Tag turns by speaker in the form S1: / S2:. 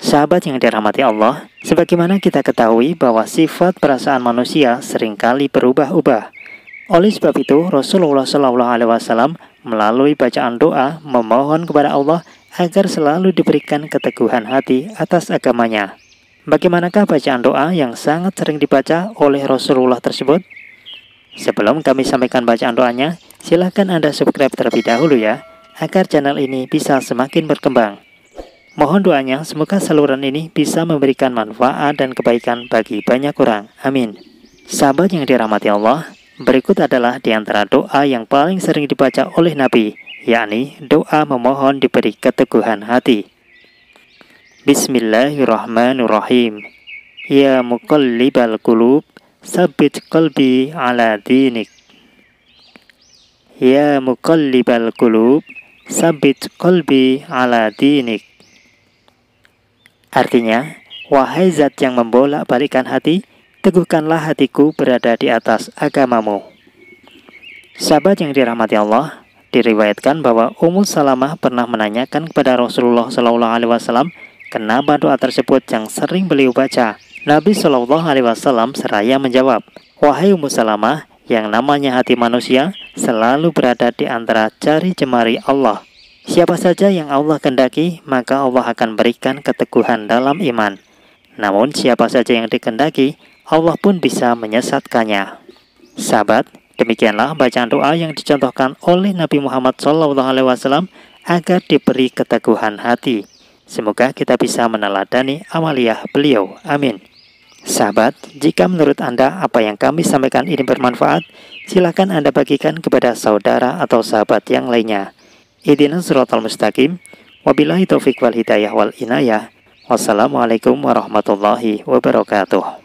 S1: Sahabat yang dirahmati Allah, sebagaimana kita ketahui bahwa sifat perasaan manusia seringkali berubah-ubah. Oleh sebab itu, Rasulullah Shallallahu Alaihi Wasallam melalui bacaan doa memohon kepada Allah agar selalu diberikan keteguhan hati atas agamanya. Bagaimanakah bacaan doa yang sangat sering dibaca oleh Rasulullah tersebut? Sebelum kami sampaikan bacaan doanya, silahkan Anda subscribe terlebih dahulu ya, agar channel ini bisa semakin berkembang. Mohon doanya semoga saluran ini bisa memberikan manfaat dan kebaikan bagi banyak orang. Amin. Sahabat yang dirahmati Allah, berikut adalah di antara doa yang paling sering dibaca oleh Nabi, yakni doa memohon diberi keteguhan hati. Bismillahirrahmanirrahim. Ya muqallibal qulub, sabit qalbi ala dinik. Ya muqallibal qulub, sabit qalbi ala dinik. Artinya, wahai zat yang membolak-balikkan hati, teguhkanlah hatiku berada di atas agamamu. Sahabat yang dirahmati Allah, diriwayatkan bahwa Ummu Salamah pernah menanyakan kepada Rasulullah Shallallahu Alaihi Wasallam kenapa doa tersebut yang sering beliau baca. Nabi Shallallahu Alaihi Wasallam seraya menjawab, wahai Ummu Salamah, yang namanya hati manusia selalu berada di antara jari jemari Allah. Siapa saja yang Allah kendaki, maka Allah akan berikan keteguhan dalam iman. Namun siapa saja yang dikendaki, Allah pun bisa menyesatkannya. Sahabat, demikianlah bacaan doa yang dicontohkan oleh Nabi Muhammad SAW agar diberi keteguhan hati. Semoga kita bisa meneladani amaliah beliau. Amin. Sahabat, jika menurut Anda apa yang kami sampaikan ini bermanfaat, silakan Anda bagikan kepada saudara atau sahabat yang lainnya. Ihdinas siratal mustaqim. Wabillahi taufiq wal hidayah wal inayah. Wassalamualaikum warahmatullahi wabarakatuh.